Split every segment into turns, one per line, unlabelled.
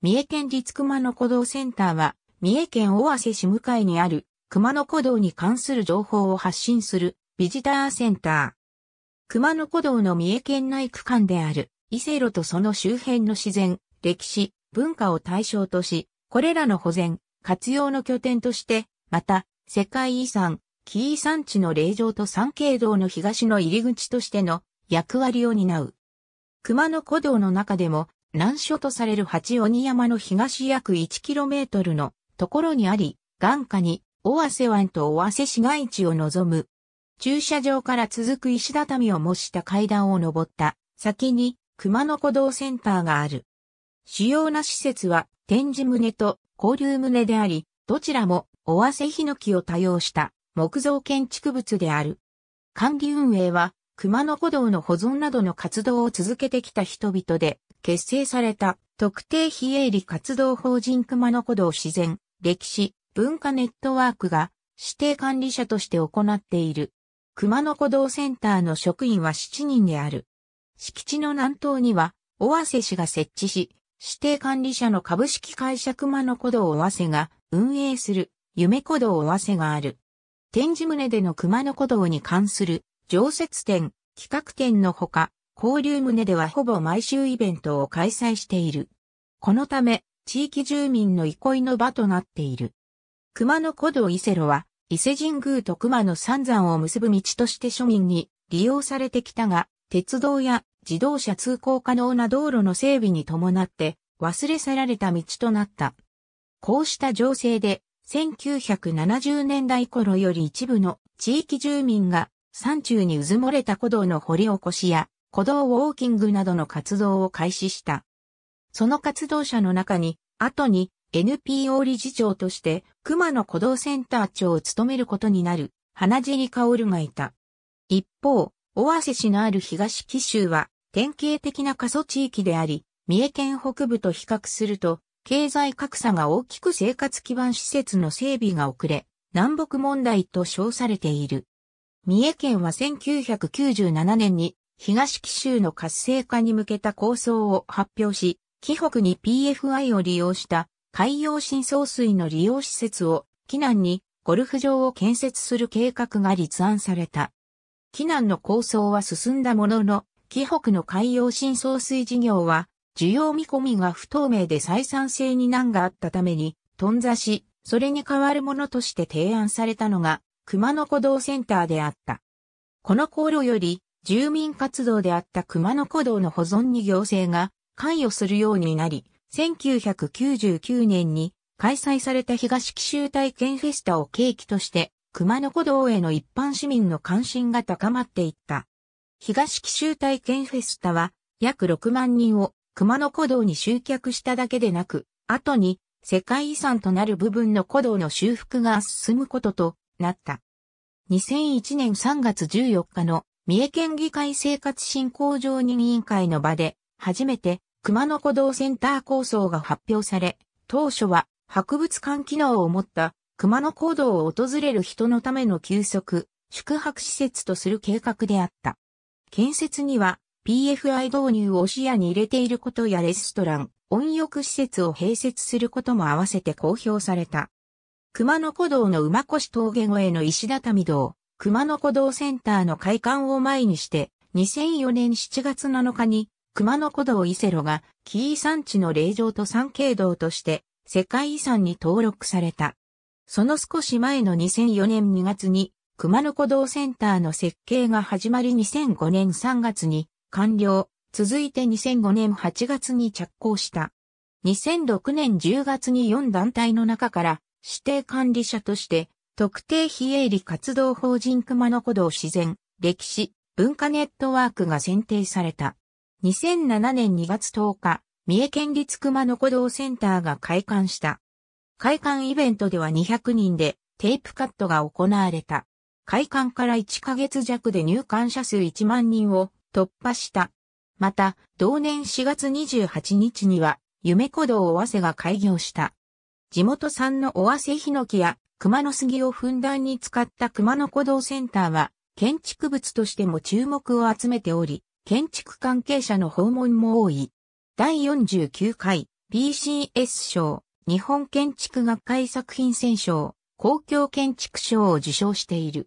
三重県立熊野古道センターは、三重県大瀬市向かいにある熊野古道に関する情報を発信するビジターセンター。熊野古道の三重県内区間である伊勢路とその周辺の自然、歴史、文化を対象とし、これらの保全、活用の拠点として、また、世界遺産、紀伊山地の霊場と三景道の東の入り口としての役割を担う。熊野古道の中でも難所とされる八鬼山の東約 1km のところにあり、眼下に尾鷲湾と尾鷲市街地を望む。駐車場から続く石畳を模した階段を登った先に熊野古道センターがある。主要な施設は展示棟と交流棟であり、どちらも尾鷲ヒを多用した木造建築物である。管理運営は熊野古道の保存などの活動を続けてきた人々で、結成された特定非営利活動法人熊野古道自然、歴史、文化ネットワークが指定管理者として行っている。熊野古道センターの職員は7人である。敷地の南東には、尾鷲市が設置し、指定管理者の株式会社熊野古道尾鷲が運営する夢古道尾鷲がある。展示棟での熊野古道に関する常設展、企画展のほか、交流棟ではほぼ毎週イベントを開催している。このため、地域住民の憩いの場となっている。熊野古道伊勢路は、伊勢神宮と熊野三山を結ぶ道として庶民に利用されてきたが、鉄道や自動車通行可能な道路の整備に伴って忘れ去られた道となった。こうした情勢で、1970年代頃より一部の地域住民が山中にうずもれた古道の掘り起こしや鼓動ウォーキングなどの活動を開始した。その活動者の中に、後に NPO 理事長として熊野鼓動センター長を務めることになる花尻薫がいた。一方、尾鷲市のある東紀州は典型的な過疎地域であり、三重県北部と比較すると、経済格差が大きく生活基盤施設の整備が遅れ、南北問題と称されている。三重県は1997年に東紀州の活性化に向けた構想を発表し、紀北に PFI を利用した海洋深層水の利用施設を、紀南にゴルフ場を建設する計画が立案された。紀南の構想は進んだものの、紀北の海洋深層水事業は、需要見込みが不透明で採算性に難があったために、頓挫し、それに代わるものとして提案されたのが、熊野古道センターであった。この航路より、住民活動であった熊野古道の保存に行政が関与するようになり、1999年に開催された東紀州体験フェスタを契機として、熊野古道への一般市民の関心が高まっていった。東紀州体験フェスタは、約6万人を熊野古道に集客しただけでなく、後に世界遺産となる部分の古道の修復が進むこととなった。2001年3月14日の三重県議会生活振興常任委員会の場で、初めて熊野古道センター構想が発表され、当初は博物館機能を持った熊野古道を訪れる人のための休息、宿泊施設とする計画であった。建設には PFI 導入を視野に入れていることやレストラン、温浴施設を併設することも合わせて公表された。熊野古道の馬越峠越えの石畳道、熊野古道センターの開館を前にして、2004年7月7日に、熊野古道伊勢路が、紀伊山地の霊場と山経道として、世界遺産に登録された。その少し前の2004年2月に、熊野古道センターの設計が始まり2005年3月に完了、続いて2005年8月に着工した。2006年10月に4団体の中から指定管理者として特定非営利活動法人熊野古道自然、歴史、文化ネットワークが選定された。2007年2月10日、三重県立熊野古道センターが開館した。開館イベントでは200人でテープカットが行われた。開館から1ヶ月弱で入館者数1万人を突破した。また、同年4月28日には、夢古道尾鷲が開業した。地元産の尾鷲ヒノキや熊の杉をふんだんに使った熊野古道センターは、建築物としても注目を集めており、建築関係者の訪問も多い。第49回 BCS 賞、日本建築学会作品選賞、公共建築賞を受賞している。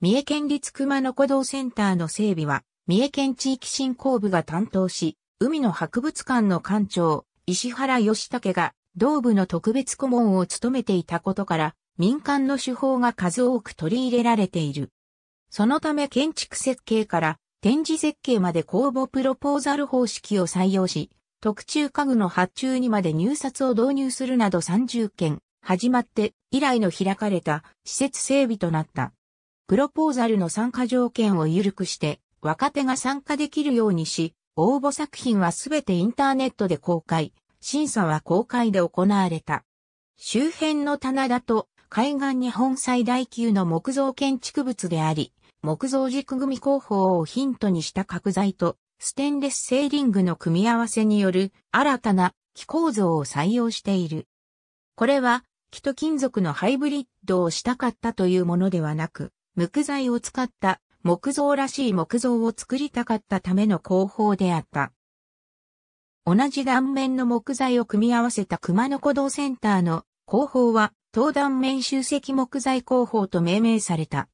三重県立熊野古道センターの整備は、三重県地域振興部が担当し、海の博物館の館長、石原義武が、同部の特別顧問を務めていたことから、民間の手法が数多く取り入れられている。そのため建築設計から展示設計まで公募プロポーザル方式を採用し、特注家具の発注にまで入札を導入するなど30件始まって以来の開かれた施設整備となった。プロポーザルの参加条件を緩くして若手が参加できるようにし、応募作品はすべてインターネットで公開、審査は公開で行われた。周辺の棚田と海岸日本最大級の木造建築物であり、木造軸組工法をヒントにした角材とステンレスセーリングの組み合わせによる新たな機構造を採用している。これは木と金属のハイブリッドをしたかったというものではなく、無垢材を使った木造らしい木造を作りたかったための工法であった。同じ断面の木材を組み合わせた熊野古道センターの工法は東断面集積木材工法と命名された。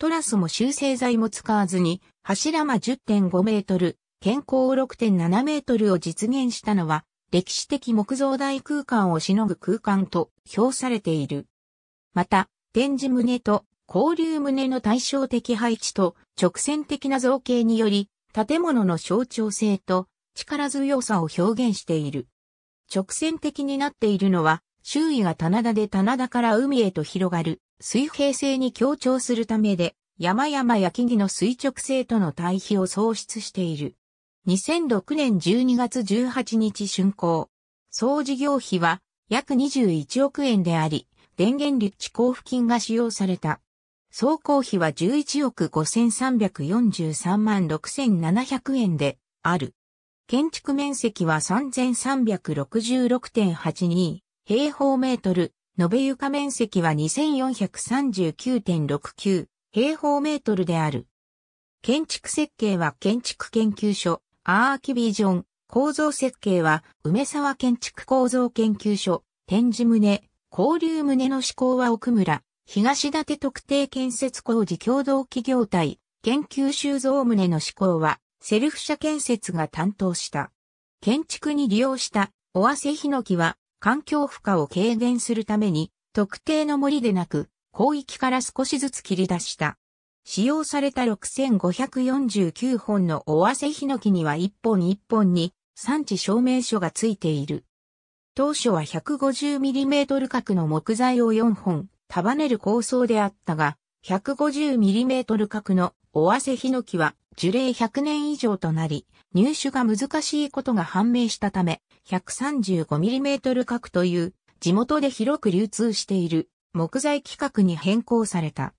トラスも修正材も使わずに、柱間10.5メートル、健康6.7メートルを実現したのは、歴史的木造大空間をしのぐ空間と評されている。また、展示棟と交流棟の対照的配置と直線的な造形により、建物の象徴性と力強さを表現している。直線的になっているのは、周囲が棚田で棚田から海へと広がる水平性に強調するためで、山々や木々の垂直性との対比を創出している。2006年12月18日竣工。総事業費は約21億円であり、電源立地交付金が使用された。総工費は11億5343万6700円である。建築面積は3366.82平方メートル、延べ床面積は2439.69平方メートルである。建築設計は建築研究所、アーキビジョン、構造設計は梅沢建築構造研究所、展示棟、交流棟の施工は奥村、東立特定建設工事共同企業体、研究収蔵棟の施工は、セルフ社建設が担当した。建築に利用した、尾鷲ヒノキは、環境負荷を軽減するために、特定の森でなく、広域から少しずつ切り出した。使用された6549本の尾鷲ヒノキには1本1本に産地証明書がついている。当初は 150mm 角の木材を4本束ねる構想であったが、150mm 角の尾鷲ヒノキは樹齢100年以上となり、入手が難しいことが判明したため、135mm 角という地元で広く流通している木材規格に変更された。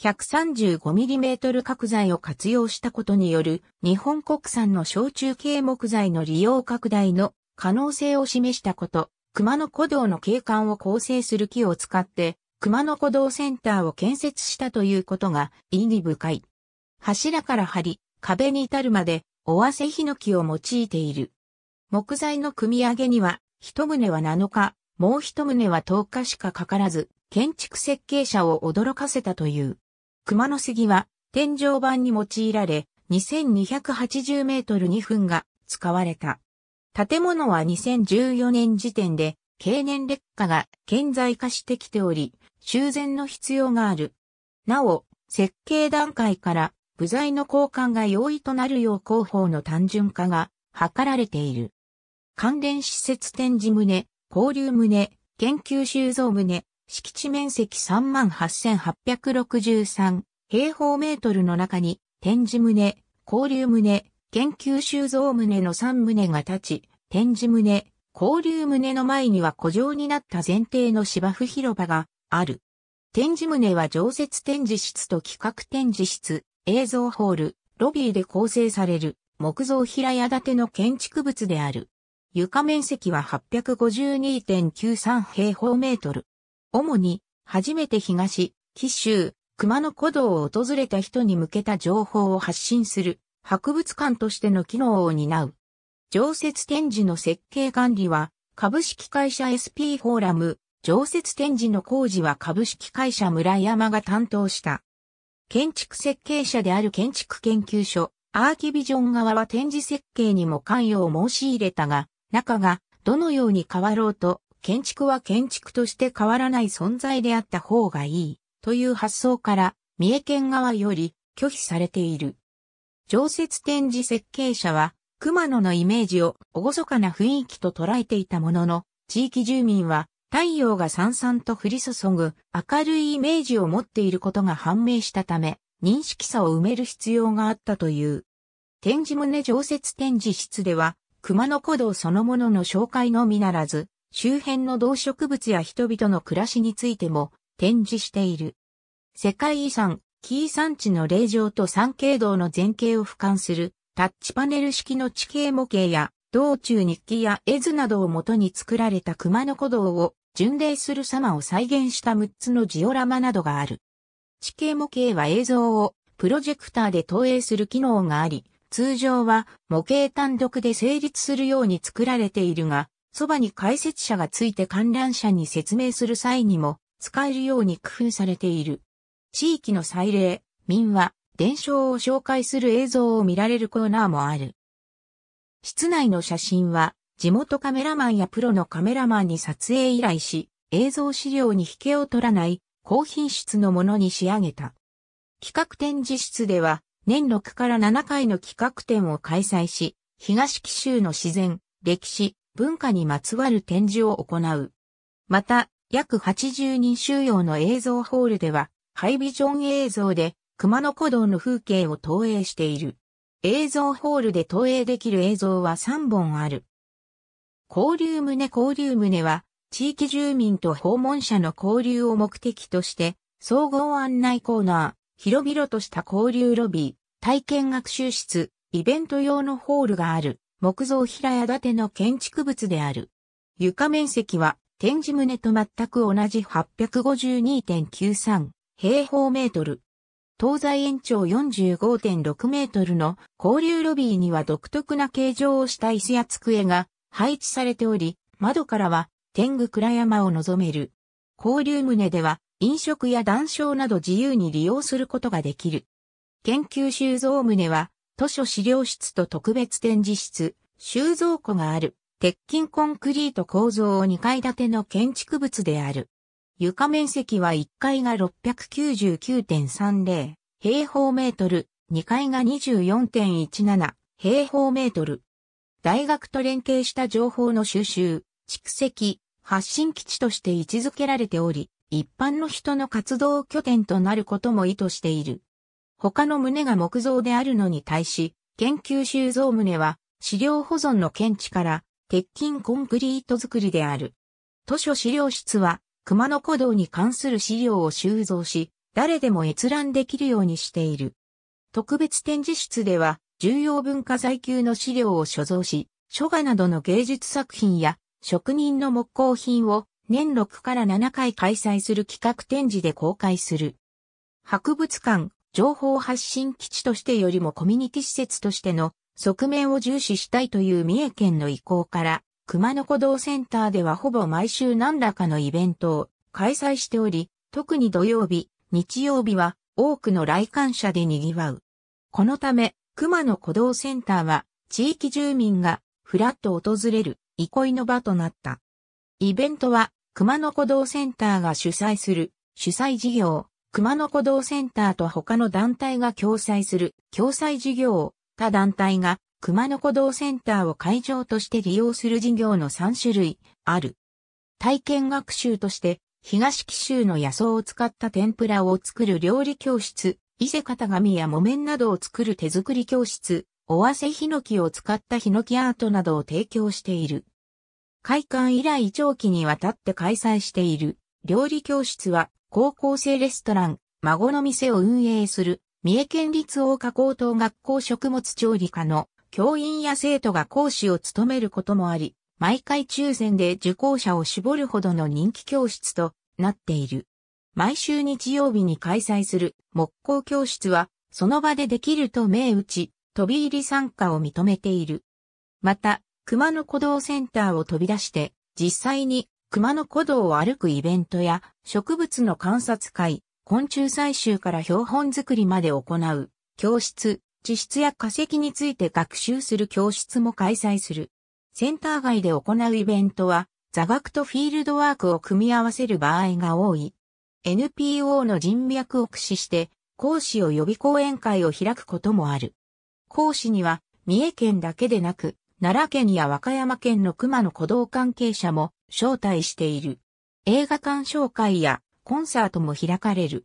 135mm 角材を活用したことによる日本国産の小中系木材の利用拡大の可能性を示したこと、熊野古道の景観を構成する木を使って熊野古道センターを建設したということが意義深い。柱から張り、壁に至るまで、尾鷲ヒノキを用いている。木材の組み上げには、一棟は7日、もう一棟は10日しかかからず、建築設計者を驚かせたという。熊野杉は、天井板に用いられ、2280メートル2分が使われた。建物は2014年時点で、経年劣化が顕在化してきており、修繕の必要がある。なお、設計段階から部材の交換が容易となるよう工法の単純化が図られている。関連施設展示棟、交流棟、研究収蔵棟、敷地面積38,863平方メートルの中に、展示棟、交流棟、研究収蔵棟の3棟が立ち、展示棟、交流棟の前には古城になった前提の芝生広場がある。展示棟は常設展示室と企画展示室、映像ホール、ロビーで構成される木造平屋建ての建築物である。床面積は852.93平方メートル。主に、初めて東、紀州、熊野古道を訪れた人に向けた情報を発信する博物館としての機能を担う。常設展示の設計管理は株式会社 SP フォーラム、常設展示の工事は株式会社村山が担当した。建築設計者である建築研究所、アーキビジョン側は展示設計にも関与を申し入れたが、中がどのように変わろうと、建築は建築として変わらない存在であった方がいい、という発想から、三重県側より拒否されている。常設展示設計者は、熊野のイメージを厳かな雰囲気と捉えていたものの、地域住民は太陽がさんさんと降り注ぐ明るいイメージを持っていることが判明したため、認識差を埋める必要があったという。展示棟常設展示室では、熊野古道そのものの紹介のみならず、周辺の動植物や人々の暮らしについても展示している。世界遺産、紀伊山地の霊場と山経道の前景を俯瞰するタッチパネル式の地形模型や道中日記や絵図などをもとに作られた熊野古道を巡礼する様を再現した6つのジオラマなどがある。地形模型は映像をプロジェクターで投影する機能があり、通常は模型単独で成立するように作られているが、そばに解説者がついて観覧者に説明する際にも使えるように工夫されている。地域の祭礼、民話、伝承を紹介する映像を見られるコーナーもある。室内の写真は地元カメラマンやプロのカメラマンに撮影依頼し、映像資料に引けを取らない高品質のものに仕上げた。企画展示室では年6から7回の企画展を開催し、東紀州の自然、歴史、文化にまつわる展示を行う。また、約80人収容の映像ホールでは、ハイビジョン映像で熊野古道の風景を投影している。映像ホールで投影できる映像は3本ある。交流棟交流棟は、地域住民と訪問者の交流を目的として、総合案内コーナー。広々とした交流ロビー、体験学習室、イベント用のホールがある、木造平屋建ての建築物である。床面積は展示棟と全く同じ852.93平方メートル。東西延長45.6メートルの交流ロビーには独特な形状をした椅子や机が配置されており、窓からは天狗倉山を望める。交流棟では飲食や談笑など自由に利用することができる。研究収蔵棟は、図書資料室と特別展示室、収蔵庫がある、鉄筋コンクリート構造を2階建ての建築物である。床面積は1階が699.30平方メートル、2階が24.17平方メートル。大学と連携した情報の収集、蓄積、発信基地として位置づけられており、一般の人の活動拠点となることも意図している。他の棟が木造であるのに対し、研究収蔵棟は資料保存の見地から鉄筋コンクリート作りである。図書資料室は熊野古道に関する資料を収蔵し、誰でも閲覧できるようにしている。特別展示室では重要文化財級の資料を所蔵し、書画などの芸術作品や職人の木工品を年6から7回開催する企画展示で公開する。博物館、情報発信基地としてよりもコミュニティ施設としての側面を重視したいという三重県の意向から、熊野古道センターではほぼ毎週何らかのイベントを開催しており、特に土曜日、日曜日は多くの来館者で賑わう。このため、熊野古道センターは地域住民がふらっと訪れる憩いの場となった。イベントは熊野古道センターが主催する主催事業、熊野古道センターと他の団体が共催する共催事業、他団体が熊野古道センターを会場として利用する事業の3種類ある。体験学習として東紀州の野草を使った天ぷらを作る料理教室、伊勢型紙や木綿などを作る手作り教室、尾鷲ヒノキを使ったヒノキアートなどを提供している。開館以来長期にわたって開催している料理教室は高校生レストラン、孫の店を運営する三重県立大岡高等学校食物調理科の教員や生徒が講師を務めることもあり、毎回抽選で受講者を絞るほどの人気教室となっている。毎週日曜日に開催する木工教室は、その場でできると銘打ち、飛び入り参加を認めている。また、熊野古道センターを飛び出して、実際に熊野古道を歩くイベントや、植物の観察会、昆虫採集から標本作りまで行う、教室、地質や化石について学習する教室も開催する。センター外で行うイベントは、座学とフィールドワークを組み合わせる場合が多い。NPO の人脈を駆使して、講師を予備講演会を開くこともある。講師には、三重県だけでなく、奈良県や和歌山県の熊野古道関係者も招待している。映画鑑賞会やコンサートも開かれる。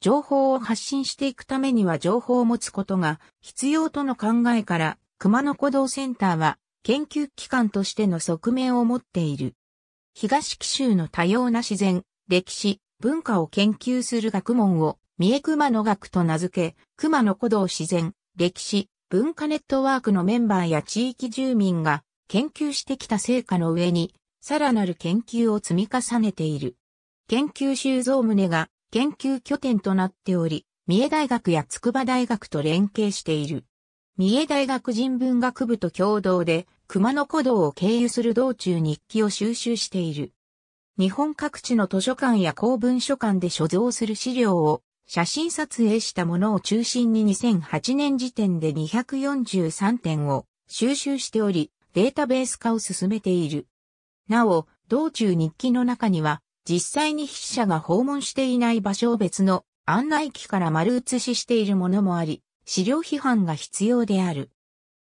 情報を発信していくためには情報を持つことが必要との考えから、熊野古道センターは研究機関としての側面を持っている。東紀州の多様な自然、歴史、文化を研究する学問を三重熊野学と名付け、熊野古道自然、歴史、文化ネットワークのメンバーや地域住民が研究してきた成果の上に、さらなる研究を積み重ねている。研究収蔵棟が研究拠点となっており、三重大学や筑波大学と連携している。三重大学人文学部と共同で、熊野古道を経由する道中日記を収集している。日本各地の図書館や公文書館で所蔵する資料を写真撮影したものを中心に2008年時点で243点を収集しており、データベース化を進めている。なお、道中日記の中には、実際に筆者が訪問していない場所を別の案内機から丸写ししているものもあり、資料批判が必要である。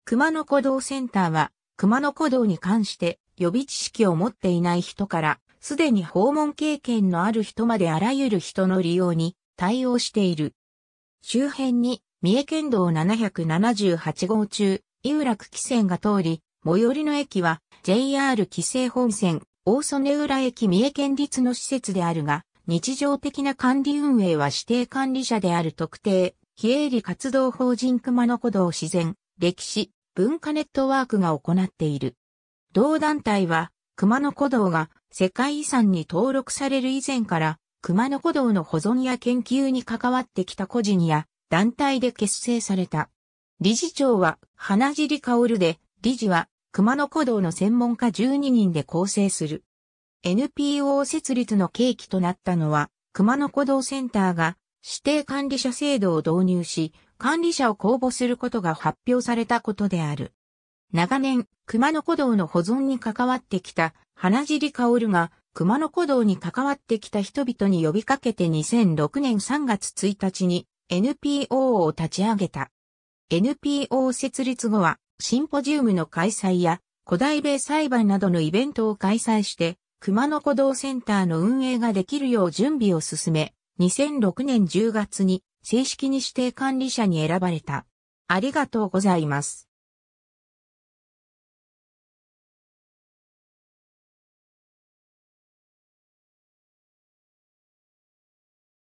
熊野古道センターは、熊野古道に関して予備知識を持っていない人から、すでに訪問経験のある人まであらゆる人の利用に対応している。周辺に三重県道778号中、浦区汽船が通り、最寄りの駅は JR 汽船本線、大曽根浦駅三重県立の施設であるが、日常的な管理運営は指定管理者である特定、非営利活動法人熊野古道自然、歴史、文化ネットワークが行っている。同団体は、熊野古道が世界遺産に登録される以前から熊野古道の保存や研究に関わってきた個人や団体で結成された。理事長は花尻薫で、理事は熊野古道の専門家12人で構成する。NPO 設立の契機となったのは、熊野古道センターが指定管理者制度を導入し、管理者を公募することが発表されたことである。長年、熊野古道の保存に関わってきた花尻薫が熊野古道に関わってきた人々に呼びかけて2006年3月1日に NPO を立ち上げた。NPO 設立後はシンポジウムの開催や古代米裁判などのイベントを開催して熊野古道センターの運営ができるよう準備を進め、2006年10月に正式に指定管理者に選ばれた。ありがとうございます。